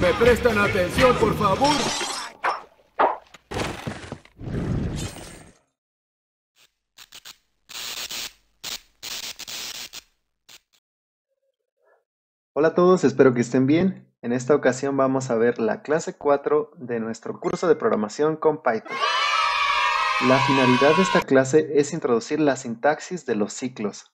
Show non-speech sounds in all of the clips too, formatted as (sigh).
¿Me prestan atención, por favor? Hola a todos, espero que estén bien. En esta ocasión vamos a ver la clase 4 de nuestro curso de programación con Python. La finalidad de esta clase es introducir la sintaxis de los ciclos,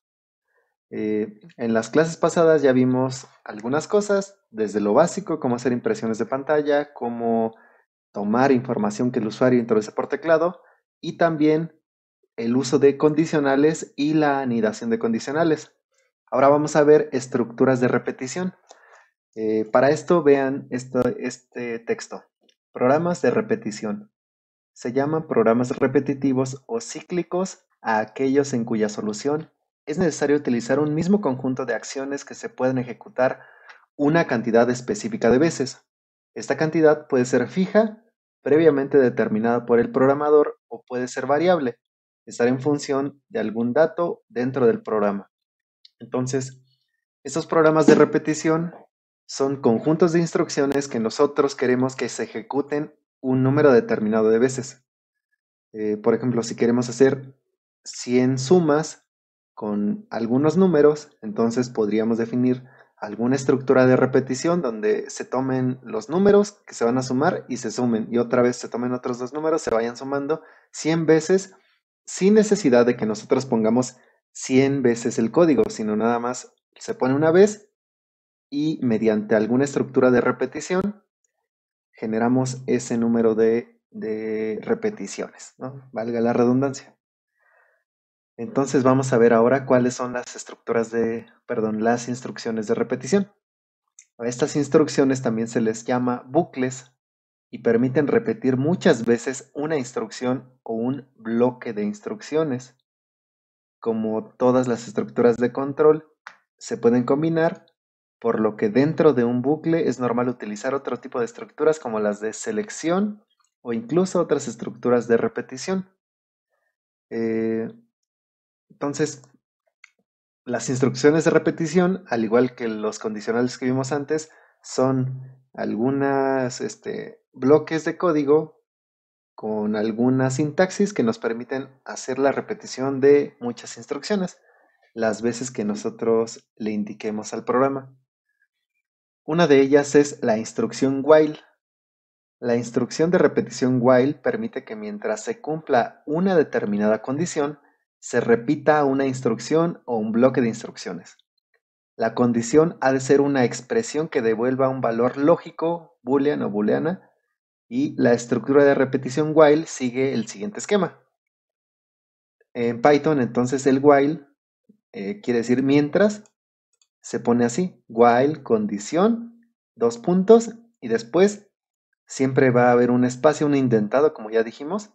eh, en las clases pasadas ya vimos algunas cosas, desde lo básico, cómo hacer impresiones de pantalla, cómo tomar información que el usuario introduce por teclado y también el uso de condicionales y la anidación de condicionales. Ahora vamos a ver estructuras de repetición. Eh, para esto vean este texto, programas de repetición. Se llaman programas repetitivos o cíclicos a aquellos en cuya solución es necesario utilizar un mismo conjunto de acciones que se pueden ejecutar una cantidad específica de veces. Esta cantidad puede ser fija, previamente determinada por el programador, o puede ser variable, estar en función de algún dato dentro del programa. Entonces, estos programas de repetición son conjuntos de instrucciones que nosotros queremos que se ejecuten un número determinado de veces. Eh, por ejemplo, si queremos hacer 100 sumas, con algunos números, entonces podríamos definir alguna estructura de repetición donde se tomen los números que se van a sumar y se sumen y otra vez se tomen otros dos números, se vayan sumando 100 veces sin necesidad de que nosotros pongamos 100 veces el código, sino nada más se pone una vez y mediante alguna estructura de repetición generamos ese número de, de repeticiones, ¿no? Valga la redundancia. Entonces vamos a ver ahora cuáles son las estructuras de, perdón, las instrucciones de repetición. A estas instrucciones también se les llama bucles y permiten repetir muchas veces una instrucción o un bloque de instrucciones. Como todas las estructuras de control, se pueden combinar, por lo que dentro de un bucle es normal utilizar otro tipo de estructuras como las de selección o incluso otras estructuras de repetición. Eh, entonces, las instrucciones de repetición, al igual que los condicionales que vimos antes, son algunos este, bloques de código con alguna sintaxis que nos permiten hacer la repetición de muchas instrucciones las veces que nosotros le indiquemos al programa. Una de ellas es la instrucción while. La instrucción de repetición while permite que mientras se cumpla una determinada condición, se repita una instrucción o un bloque de instrucciones. La condición ha de ser una expresión que devuelva un valor lógico, boolean o booleana, y la estructura de repetición while sigue el siguiente esquema. En Python, entonces el while eh, quiere decir mientras, se pone así, while condición, dos puntos, y después siempre va a haber un espacio, un indentado, como ya dijimos,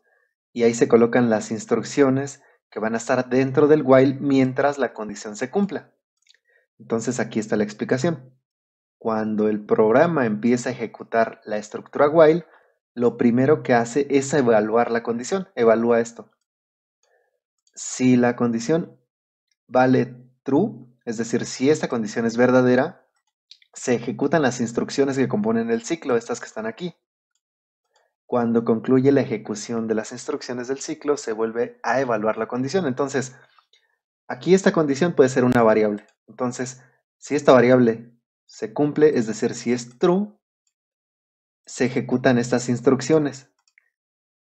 y ahí se colocan las instrucciones que van a estar dentro del while mientras la condición se cumpla. Entonces aquí está la explicación. Cuando el programa empieza a ejecutar la estructura while, lo primero que hace es evaluar la condición. Evalúa esto. Si la condición vale true, es decir, si esta condición es verdadera, se ejecutan las instrucciones que componen el ciclo, estas que están aquí cuando concluye la ejecución de las instrucciones del ciclo, se vuelve a evaluar la condición. Entonces, aquí esta condición puede ser una variable. Entonces, si esta variable se cumple, es decir, si es true, se ejecutan estas instrucciones.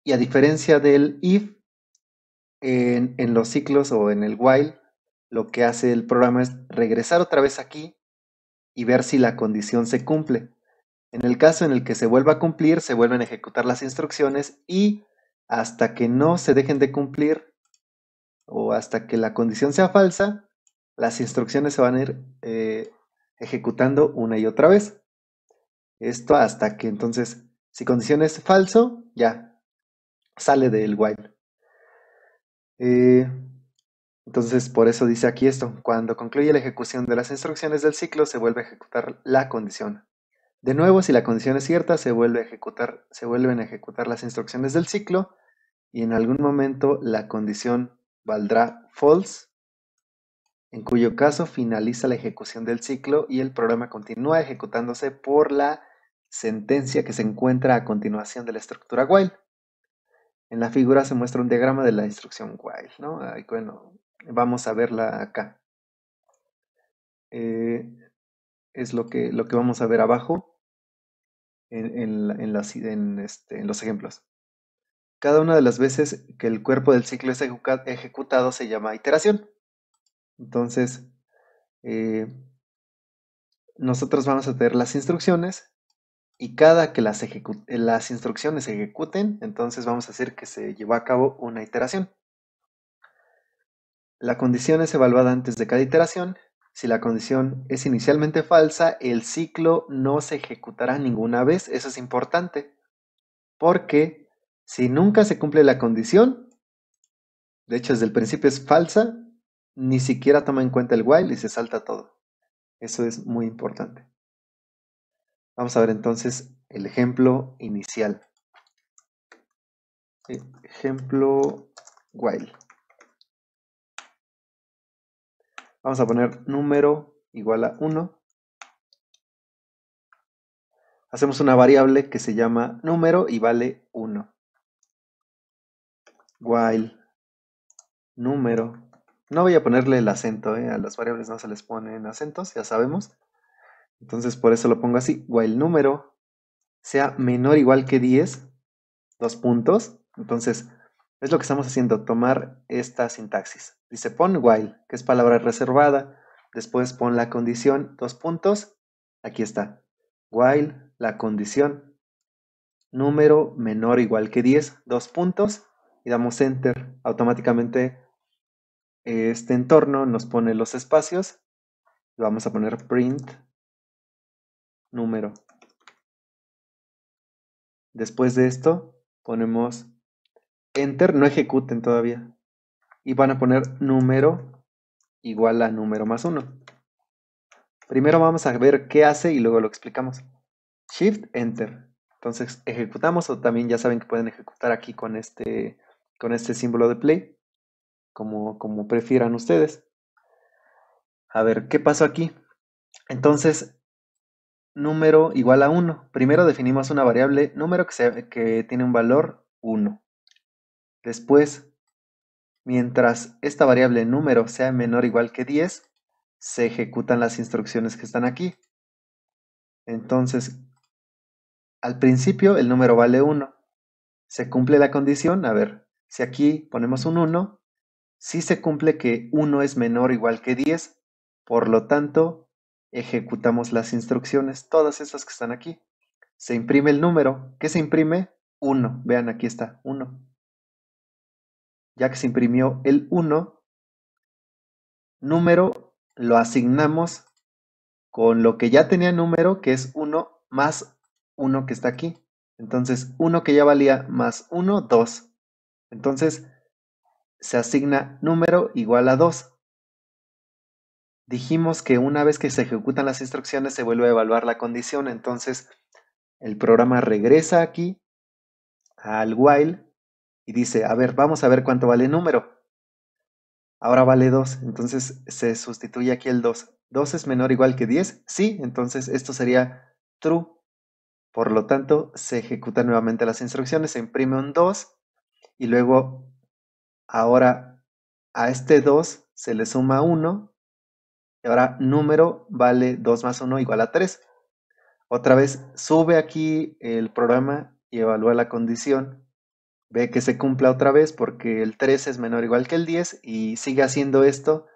Y a diferencia del if, en, los ciclos o en el while, lo que hace el programa es regresar otra vez aquí y ver si la condición se cumple. En el caso en el que se vuelva a cumplir, se vuelven a ejecutar las instrucciones y hasta que no se dejen de cumplir o hasta que la condición sea falsa, las instrucciones se van a ir eh, ejecutando una y otra vez. Esto hasta que entonces, si condición es falso, ya sale del while. Eh, entonces, por eso dice aquí esto, cuando concluye la ejecución de las instrucciones del ciclo, se vuelve a ejecutar la condición de nuevo, si la condición es cierta, se, vuelven a ejecutar las instrucciones del ciclo y en algún momento la condición valdrá false, en cuyo caso finaliza la ejecución del ciclo y el programa continúa ejecutándose por la sentencia que se encuentra a continuación de la estructura while. En la figura se muestra un diagrama de la instrucción while, bueno, vamos a verla acá. Eh, es lo que, lo que vamos a ver abajo. Este, en, los ejemplos. Cada una de las veces que el cuerpo del ciclo es ejecutado se llama iteración. Entonces, eh, nosotros vamos a tener las instrucciones y cada que las, las instrucciones se ejecuten, entonces vamos a decir que se llevó a cabo una iteración. La condición es evaluada antes de cada iteración si la condición es inicialmente falsa, el ciclo no se ejecutará ninguna vez. Eso es importante. Porque si nunca se cumple la condición, de hecho desde el principio es falsa, ni siquiera toma en cuenta el while y se salta todo. Eso es muy importante. Vamos a ver entonces el ejemplo inicial. Ejemplo while. Vamos a poner número igual a 1. Hacemos una variable que se llama número y vale 1. While número. No voy a ponerle el acento, ¿eh? a las variables no se les ponen acentos, ya sabemos. Entonces por eso lo pongo así. While número sea menor o igual que 10, dos puntos. Entonces es lo que estamos haciendo, tomar esta sintaxis. Dice pon while, que es palabra reservada, después pon la condición, dos puntos, aquí está. While, la condición, número menor o igual que 10, dos puntos, y damos enter. Automáticamente este entorno nos pone los espacios. Vamos a poner print número. Después de esto ponemos enter no ejecuten todavía. Y van a poner número igual a número más 1. Primero vamos a ver qué hace y luego lo explicamos. Shift, enter. Entonces ejecutamos o también ya saben que pueden ejecutar aquí con este, con este símbolo de play, como, como prefieran ustedes. A ver, ¿qué pasó aquí? Entonces, número igual a 1. Primero definimos una variable número que, que tiene un valor 1. Después, mientras esta variable número sea menor o igual que 10, se ejecutan las instrucciones que están aquí. Entonces, al principio el número vale 1. Se cumple la condición, a ver, si aquí ponemos un 1, sí se cumple que 1 es menor o igual que 10, por lo tanto, ejecutamos las instrucciones, todas esas que están aquí. Se imprime el número. ¿Qué se imprime? 1. Vean, aquí está, 1 ya que se imprimió el 1, número lo asignamos con lo que ya tenía número, que es 1 más 1 que está aquí. Entonces, 1 que ya valía más 1, 2. Entonces, se asigna número igual a 2. Dijimos que una vez que se ejecutan las instrucciones se vuelve a evaluar la condición, entonces el programa regresa aquí al while y dice, a ver, vamos a ver cuánto vale número. Ahora vale 2, entonces se sustituye aquí el 2. 2 es menor o igual que 10, sí, entonces esto sería true. Por lo tanto, se ejecutan nuevamente las instrucciones, se imprime un 2 y luego ahora a este 2 se le suma 1 y ahora número vale 2 más 1 igual a 3. Otra vez sube aquí el programa y evalúa la condición ve que se cumpla otra vez porque el 3 es menor o igual que el 10 y sigue haciendo esto.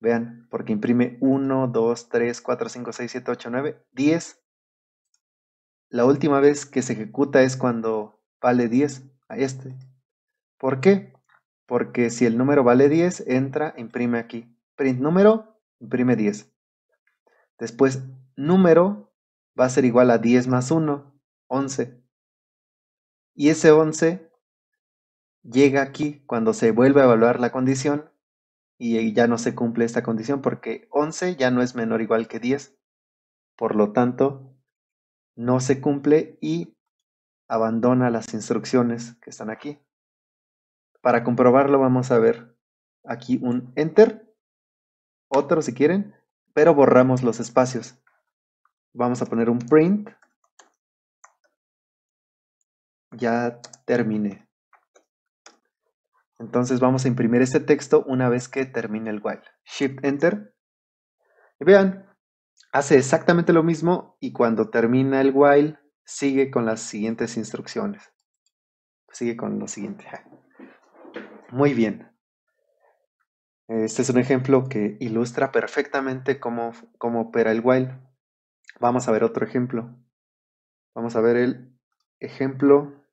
Vean, porque imprime 1, 2, 3, 4, 5, 6, 7, 8, 9, 10. La última vez que se ejecuta es cuando vale 10 a este. ¿Por qué? Porque si el número vale 10, entra, imprime aquí. Print número, imprime 10. Después, número va a ser igual a 10 más 1, 11. Y ese 11 llega aquí cuando se vuelve a evaluar la condición y eh, ya no se cumple esta condición porque 11 ya no es menor o igual que 10. Por lo tanto, no se cumple y abandona las instrucciones que están aquí. Para comprobarlo vamos a ver aquí un enter, otro si quieren, pero borramos los espacios. Vamos a poner un print. Ya terminé. Entonces vamos a imprimir este texto una vez que termine el while. Shift Enter. Y vean, hace exactamente lo mismo y cuando termina el while sigue con las siguientes instrucciones. Sigue con lo siguiente. Muy bien. Este es un ejemplo que ilustra perfectamente cómo, cómo opera el while. Vamos a ver otro ejemplo. Vamos a ver el ejemplo.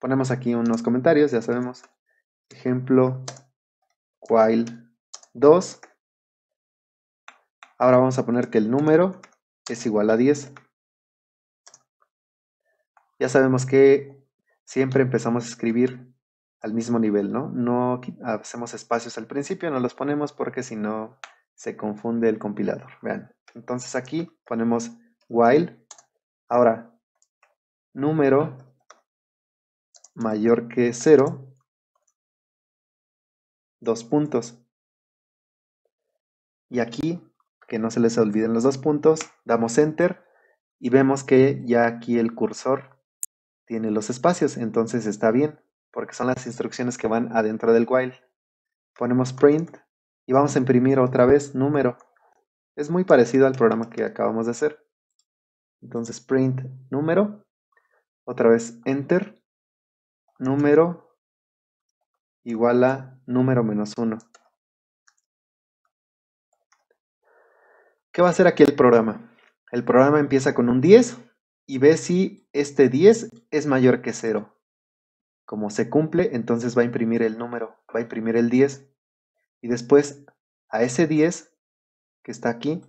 Ponemos aquí unos comentarios, ya sabemos. Ejemplo, while 2. Ahora vamos a poner que el número es igual a 10. Ya sabemos que siempre empezamos a escribir al mismo nivel, ¿no? No hacemos espacios al principio, no los ponemos porque si no se confunde el compilador. Vean, entonces aquí ponemos while. Ahora, número mayor que 0 dos puntos. Y aquí, que no se les olviden los dos puntos, damos enter y vemos que ya aquí el cursor tiene los espacios, entonces está bien, porque son las instrucciones que van adentro del while. Ponemos print y vamos a imprimir otra vez número. Es muy parecido al programa que acabamos de hacer. Entonces print número, otra vez enter, número igual a número menos 1. ¿Qué va a hacer aquí el programa? El programa empieza con un 10 y ve si este 10 es mayor que 0. Como se cumple, entonces va a imprimir el número, va a imprimir el 10. Y después a ese 10 que está aquí,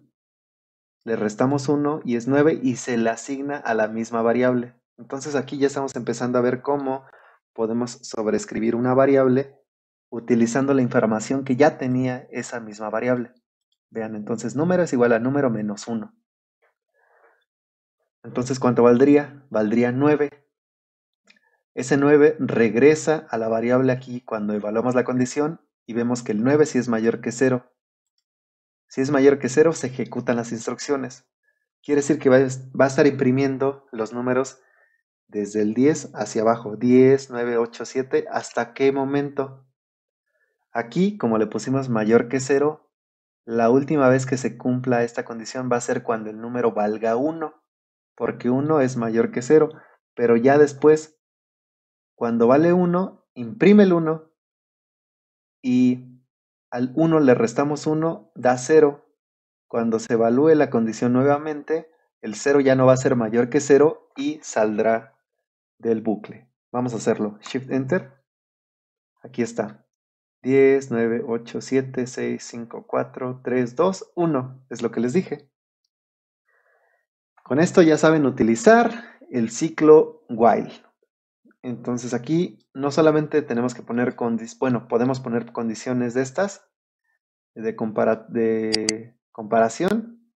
le restamos 1 y es 9 y se le asigna a la misma variable. Entonces aquí ya estamos empezando a ver cómo podemos sobreescribir una variable utilizando la información que ya tenía esa misma variable. Vean, entonces número es igual a número menos 1. Entonces, ¿cuánto valdría? Valdría 9. Ese 9 regresa a la variable aquí cuando evaluamos la condición y vemos que el 9 si sí es mayor que 0. Si es mayor que 0, se ejecutan las instrucciones. Quiere decir que va a estar imprimiendo los números desde el 10 hacia abajo, 10, 9, 8, 7, ¿hasta qué momento? Aquí, como le pusimos mayor que 0, la última vez que se cumpla esta condición va a ser cuando el número valga 1, porque 1 es mayor que 0, pero ya después, cuando vale 1, imprime el 1 y al 1 le restamos 1, da 0. Cuando se evalúe la condición nuevamente, el 0 ya no va a ser mayor que 0 y saldrá del bucle. Vamos a hacerlo. Shift Enter. Aquí está. 10, 9, 8, 7, 6, 5, 4, 3, 2, 1. Es lo que les dije. Con esto ya saben utilizar el ciclo while. Entonces aquí no solamente tenemos que poner condiciones, bueno, podemos poner condiciones de estas, de, compara de comparación,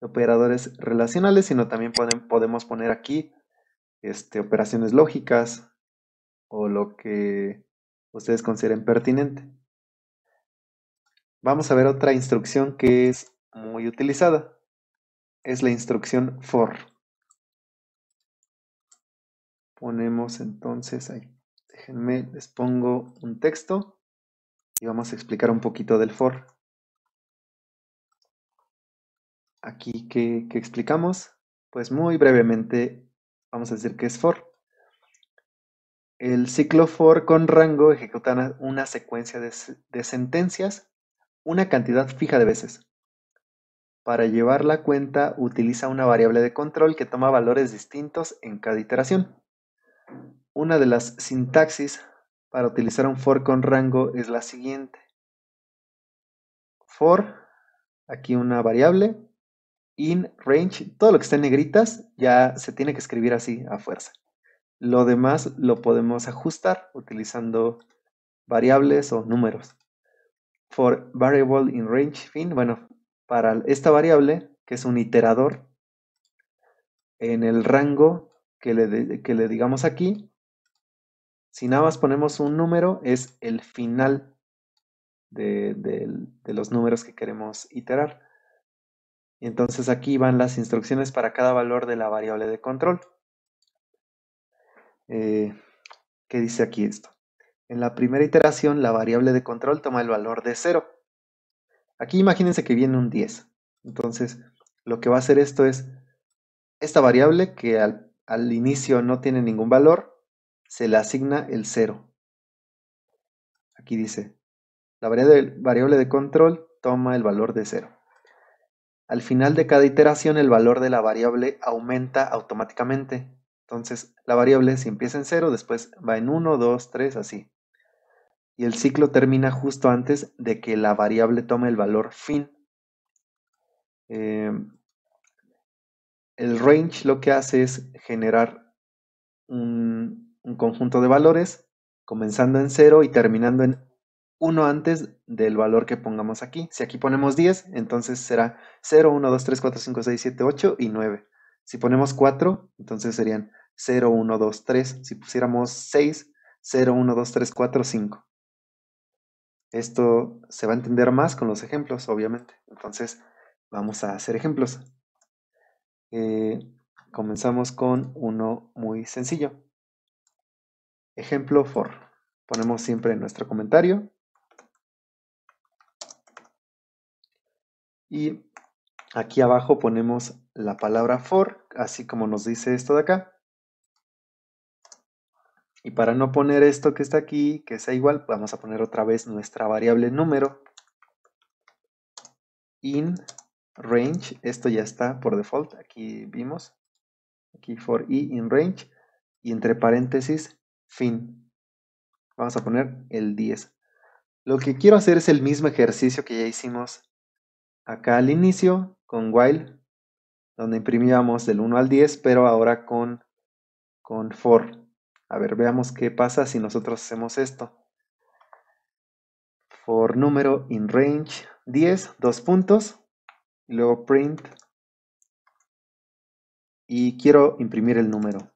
de operadores relacionales, sino también podemos poner aquí este, operaciones lógicas o lo que ustedes consideren pertinente. Vamos a ver otra instrucción que es muy utilizada. Es la instrucción for. Ponemos entonces ahí. Déjenme, les pongo un texto y vamos a explicar un poquito del for. Aquí que explicamos, pues muy brevemente vamos a decir que es for. El ciclo for con rango ejecuta una secuencia de, de sentencias una cantidad fija de veces. Para llevar la cuenta utiliza una variable de control que toma valores distintos en cada iteración. Una de las sintaxis para utilizar un for con rango es la siguiente. For, aquí una variable, in, range, todo lo que esté en negritas ya se tiene que escribir así a fuerza. Lo demás lo podemos ajustar utilizando variables o números. For variable in range fin, bueno, para esta variable, que es un iterador, en el rango que le, que le digamos aquí, si nada más ponemos un número, es el final de los números que queremos iterar. Entonces aquí van las instrucciones para cada valor de la variable de control. Eh, ¿Qué dice aquí esto? En la primera iteración, la variable de control toma el valor de 0. Aquí imagínense que viene un 10. Entonces, lo que va a hacer esto es, esta variable que al, inicio no tiene ningún valor, se le asigna el 0. Aquí dice, la variable, variable de control toma el valor de 0. Al final de cada iteración el valor de la variable aumenta automáticamente. Entonces la variable si empieza en 0, después va en 1, 2, 3, así. Y el ciclo termina justo antes de que la variable tome el valor fin. Em, el range lo que hace es generar un, conjunto de valores comenzando en 0 y terminando en uno antes del valor que pongamos aquí. Si aquí ponemos 10, entonces será 0, 1, 2, 3, 4, 5, 6, 7, 8 y 9. Si ponemos 4, entonces serían 0, 1, 2, 3. Si pusiéramos 6, 0, 1, 2, 3, 4, 5. Esto se va a entender más con los ejemplos, obviamente. Entonces, vamos a hacer ejemplos. Eh, comenzamos con uno muy sencillo. Ejemplo for. Ponemos siempre nuestro comentario Y aquí abajo ponemos la palabra for, así como nos dice esto de acá. Y para no poner esto que está aquí, que sea igual, vamos a poner otra vez nuestra variable número. In range, esto ya está por default, aquí vimos. Aquí for i in range. Y entre paréntesis, fin. Vamos a poner el 10. Lo que quiero hacer es el mismo ejercicio que ya hicimos acá al inicio con while, donde imprimíamos del 1 al 10, pero ahora con, con for. A ver, veamos qué pasa si nosotros hacemos esto. For número in range 10, dos puntos, y luego print. Y quiero imprimir el número.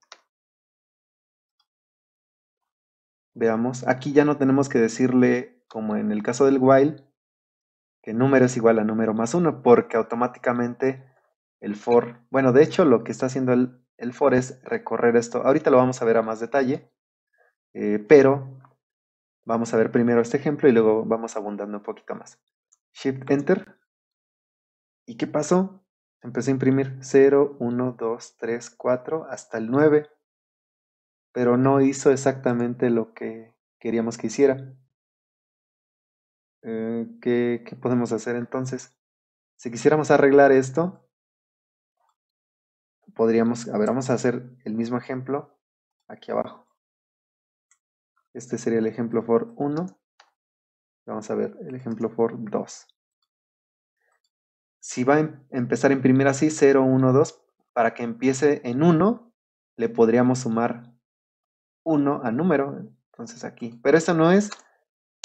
Veamos, aquí ya no tenemos que decirle, como en el caso del while, que número es igual a número más 1, porque automáticamente el for, bueno, de hecho lo que está haciendo el, for es recorrer esto. Ahorita lo vamos a ver a más detalle, eh, pero vamos a ver primero este ejemplo y luego vamos abundando un poquito más. Shift Enter. ¿Y qué pasó? Empecé a imprimir 0, 1, 2, 3, 4, hasta el 9. Pero no hizo exactamente lo que queríamos que hiciera. Eh, ¿qué, podemos hacer entonces? Si quisiéramos arreglar esto, podríamos, a ver, vamos a hacer el mismo ejemplo aquí abajo. Este sería el ejemplo for 1. Vamos a ver el ejemplo for 2. Si va a em-, empezar a imprimir así, 0, 1, 2, para que empiece en 1, le podríamos sumar 1 al número. Entonces aquí. Pero esto no es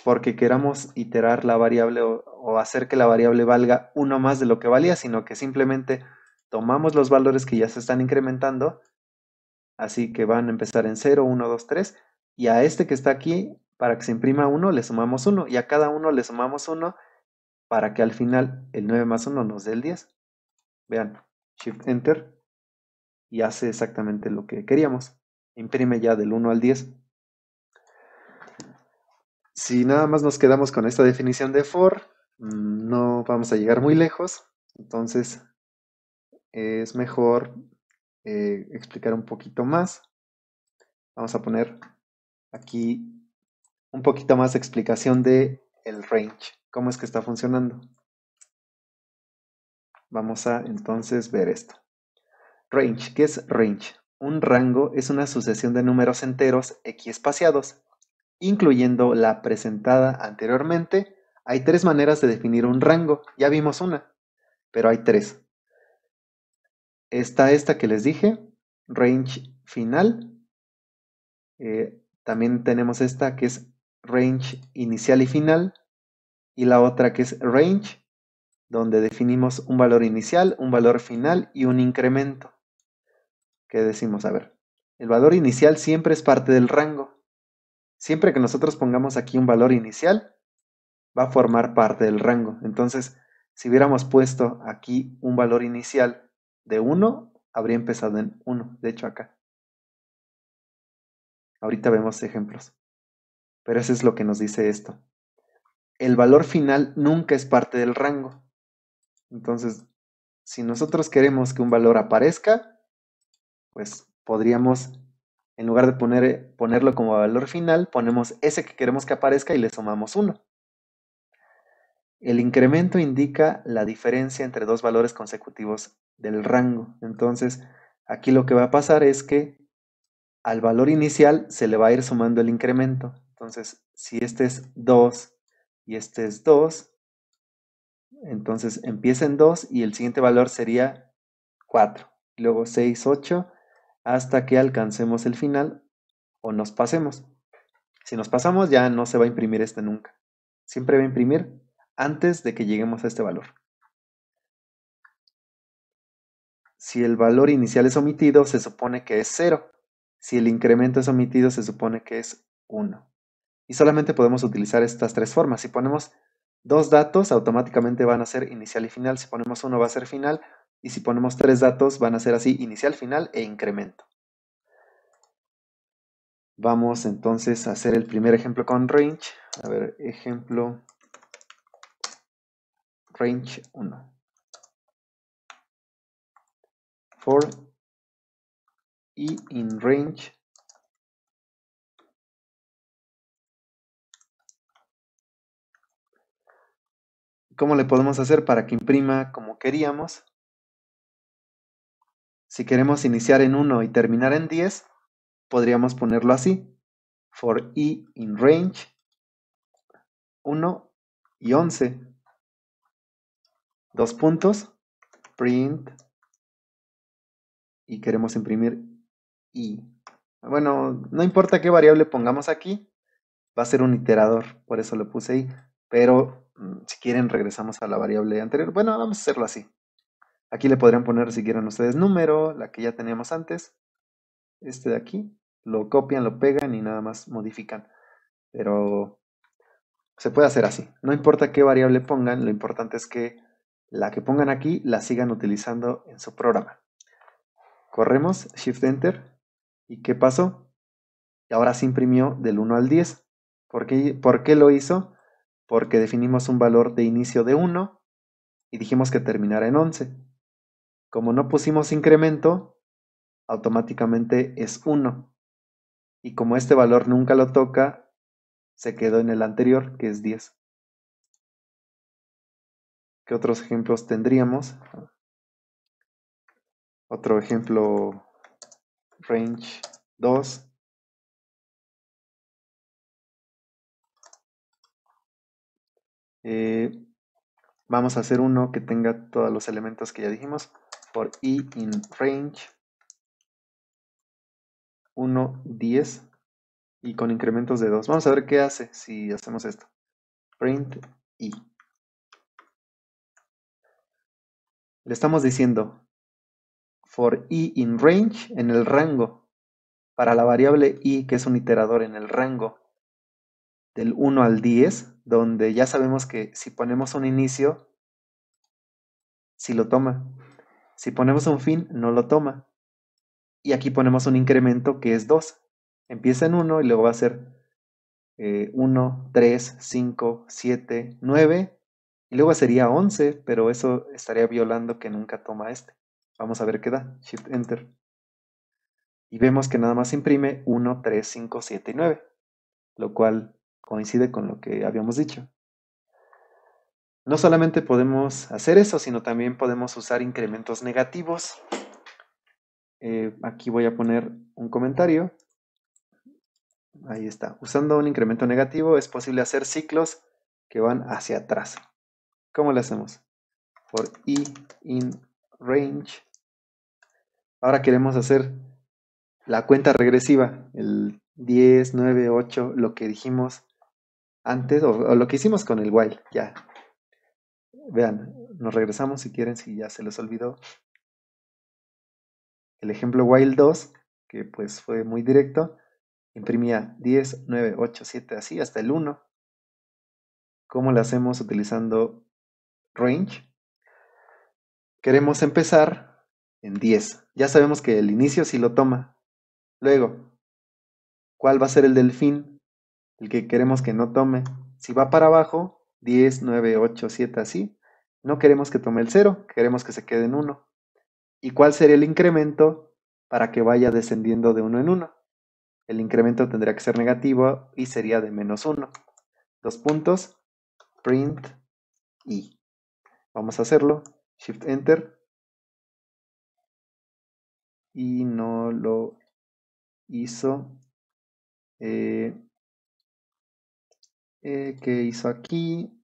porque queramos iterar la variable o, hacer que la variable valga uno más de lo que valía, sino que simplemente tomamos los valores que ya se están incrementando, así que van a empezar en 0, 1, 2, 3, y a este que está aquí, para que se imprima 1, le sumamos 1, y a cada uno le sumamos 1, para que al final el 9 más 1 nos dé el 10. Vean, Shift Enter, y hace exactamente lo que queríamos. Imprime ya del 1 al 10 si nada más nos quedamos con esta definición de for, no vamos a llegar muy lejos. Entonces, es mejor eh, explicar un poquito más. Vamos a poner aquí un poquito más de explicación de el range, cómo es que está funcionando. Vamos a entonces ver esto. Range, ¿qué es range? Un rango es una sucesión de números enteros x espaciados incluyendo la presentada anteriormente, hay tres maneras de definir un rango. Ya vimos una, pero hay tres. Está esta que les dije, range final. Eh, también tenemos esta que es range inicial y final. Y la otra que es range, donde definimos un valor inicial, un valor final y un incremento. ¿Qué decimos? A ver, el valor inicial siempre es parte del rango siempre que nosotros pongamos aquí un valor inicial, va a formar parte del rango. Entonces, si hubiéramos puesto aquí un valor inicial de 1, habría empezado en 1, de hecho acá. Ahorita vemos ejemplos. Pero eso es lo que nos dice esto. El valor final nunca es parte del rango. Entonces, si nosotros queremos que un valor aparezca, pues podríamos en lugar de poner, eh, ponerlo como valor final, ponemos ese que queremos que aparezca y le sumamos 1. El incremento indica la diferencia entre dos valores consecutivos del rango. Entonces, aquí lo que va a pasar es que al valor inicial se le va a ir sumando el incremento. Entonces, si este es 2 y este es 2, entonces empieza en 2 y el siguiente valor sería 4. Luego 6, 8 hasta que alcancemos el final o nos pasemos. Si nos pasamos ya no se va a imprimir este nunca. Siempre va a imprimir antes de que lleguemos a este valor. Si el valor inicial es omitido, se supone que es 0. Si el incremento es omitido, se supone que es 1. Y solamente podemos utilizar estas tres formas. Si ponemos dos datos, automáticamente van a ser inicial y final. Si ponemos uno, va a ser final. Y si ponemos tres datos, van a ser así, inicial, final e incremento. Vamos entonces a hacer el primer ejemplo con range. A ver, ejemplo range 1. For y in range ¿Cómo le podemos hacer para que imprima como queríamos? Si queremos iniciar en 1 y terminar en 10, podríamos ponerlo así. For i in range 1 y 11. Dos puntos. Print. Y queremos imprimir i. Bueno, no importa qué variable pongamos aquí, va a ser un iterador, por eso lo puse ahí. Pero mm, si quieren regresamos a la variable anterior. Bueno, vamos a hacerlo así. Aquí le podrían poner, si quieren ustedes, número, la que ya teníamos antes. Este de aquí. Lo copian, lo pegan y nada más modifican. Pero se puede hacer así. No importa qué variable pongan, lo importante es que la que pongan aquí la sigan utilizando en su programa. Corremos, Shift Enter. ¿Y qué pasó? Y Ahora se imprimió del 1 al 10. ¿Por qué, ¿Por qué lo hizo? Porque definimos un valor de inicio de 1 y dijimos que terminara en 11. Como no pusimos incremento, automáticamente es 1. Y como este valor nunca lo toca, se quedó en el anterior, que es 10. ¿Qué otros ejemplos tendríamos? Otro ejemplo, range 2. Eh, vamos a hacer uno que tenga todos los elementos que ya dijimos for i in range 1, 10 y con incrementos de 2. Vamos a ver qué hace si hacemos esto. Print i. Le estamos diciendo for i in range en el rango para la variable i que es un iterador en el rango del 1 al 10 donde ya sabemos que si ponemos un inicio si lo toma si ponemos un fin, no lo toma. Y aquí ponemos un incremento que es 2. Empieza en 1 y luego va a ser 1, 3, 5, 7, 9. Y luego sería 11, pero eso estaría violando que nunca toma este. Vamos a ver qué da. Shift Enter. Y vemos que nada más imprime 1, 3, 5, 7 y 9, lo cual coincide con lo que habíamos dicho. No solamente podemos hacer eso, sino también podemos usar incrementos negativos. Eh, aquí voy a poner un comentario. Ahí está. Usando un incremento negativo es posible hacer ciclos que van hacia atrás. ¿Cómo lo hacemos? Por i in range. Ahora queremos hacer la cuenta regresiva, el 10, 9, 8, lo que dijimos antes o, o lo que hicimos con el while. Ya, Vean, nos regresamos si quieren, si ya se les olvidó. El ejemplo while 2, que pues fue muy directo, imprimía 10, 9, 8, 7, así hasta el 1. ¿Cómo lo hacemos utilizando range? Queremos empezar en 10. Ya sabemos que el inicio sí lo toma. Luego, ¿cuál va a ser el delfín? El que queremos que no tome. Si va para abajo, 10, 9, 8, 7, así. No queremos que tome el 0, queremos que se quede en 1. ¿Y cuál sería el incremento para que vaya descendiendo de 1 en 1? El incremento tendría que ser negativo y sería de menos 1. Dos puntos, print y. Vamos a hacerlo, shift enter. Y no lo hizo. Eh, eh, ¿Qué hizo aquí?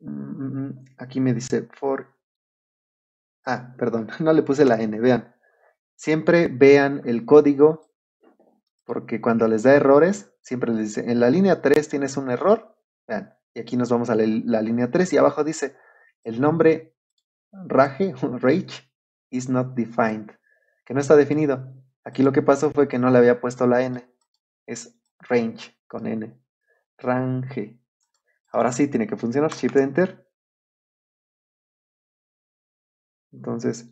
Mm, aquí me dice for. Ah, perdón, (laughs) no le puse la N, vean. Siempre vean el código, porque cuando les da errores, siempre les dice, en la línea 3 tienes un error, vean, y aquí nos vamos a la, línea 3 y abajo dice, el nombre Rage, (laughs) Rage, is not defined, que no está definido. Aquí lo que pasó fue que no le había puesto la N, es range con N, range. Ahora sí, tiene que funcionar. Shift Enter. Entonces,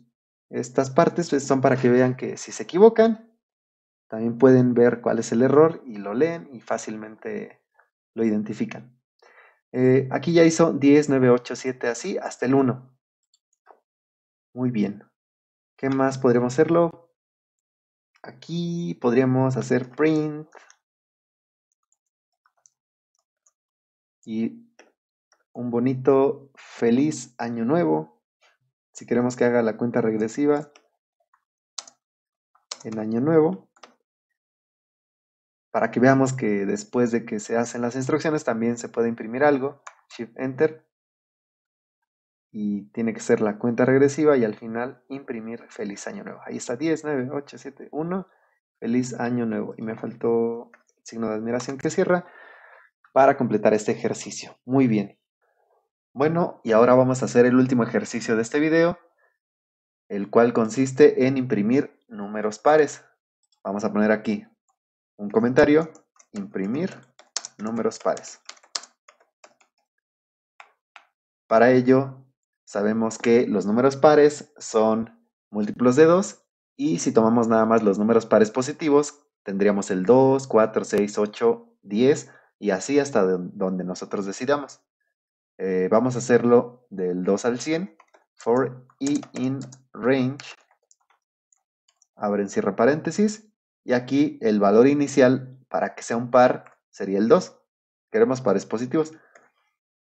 estas partes pues, son para que vean que si se equivocan, también pueden ver cuál es el error y lo leen y fácilmente lo identifican. Eh, aquí ya hizo 10, 9, 8, 7, así, hasta el 1. Muy bien. ¿Qué más podríamos hacerlo? Aquí podríamos hacer print y un bonito feliz año nuevo. Si queremos que haga la cuenta regresiva, el año nuevo, para que veamos que después de que se hacen las instrucciones también se puede imprimir algo, Shift Enter, y tiene que ser la cuenta regresiva y al final imprimir feliz año nuevo. Ahí está 10, 9, 8, 7, 1, feliz año nuevo. Y me faltó el signo de admiración que cierra para completar este ejercicio. Muy bien. Bueno, y ahora vamos a hacer el último ejercicio de este video, el cual consiste en imprimir números pares. Vamos a poner aquí un comentario, imprimir números pares. Para ello, sabemos que los números pares son múltiplos de 2 y si tomamos nada más los números pares positivos, tendríamos el 2, 4, 6, 8, 10 y así hasta donde nosotros decidamos. Eh, vamos a hacerlo del 2 al 100. For e in range, abren cierre paréntesis, y aquí el valor inicial para que sea un par sería el 2. Queremos pares positivos.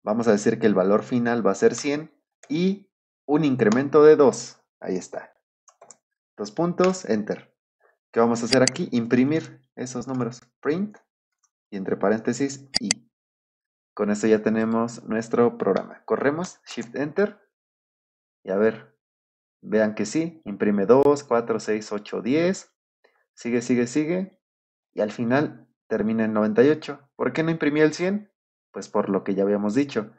Vamos a decir que el valor final va a ser 100 y un incremento de 2. Ahí está. Dos puntos, enter. ¿Qué vamos a hacer aquí? Imprimir esos números. Print y entre paréntesis y Con esto ya tenemos nuestro programa. Corremos, Shift Enter. Y a ver, vean que sí, imprime 2, 4, 6, 8, 10. Sigue, sigue, sigue. Y al final termina en 98. ¿Por qué no imprimí el 100? Pues por lo que ya habíamos dicho,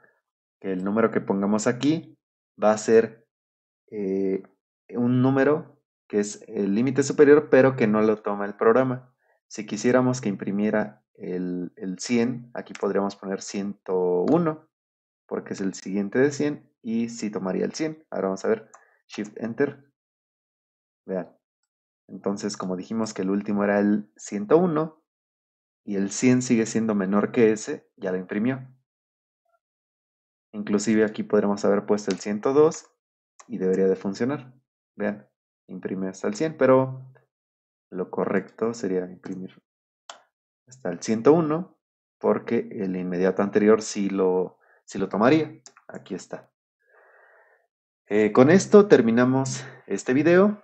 que el número que pongamos aquí va a ser eh, un número que es el límite superior, pero que no lo toma el programa. Si quisiéramos que imprimiera el, 100, aquí podríamos poner 101, porque es el siguiente de 100, y si tomaría el 100. Ahora vamos a ver, Shift Enter, vean. Entonces, como dijimos que el último era el 101, y el 100 sigue siendo menor que ese, ya lo imprimió. Inclusive aquí podríamos haber puesto el 102 y debería de funcionar. Vean, imprime hasta el 100, pero lo correcto sería imprimir hasta el 101 porque el inmediato anterior sí lo, lo tomaría. Aquí está. Eh, con esto terminamos este video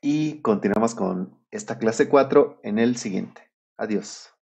y continuamos con esta clase 4 en el siguiente. Adiós.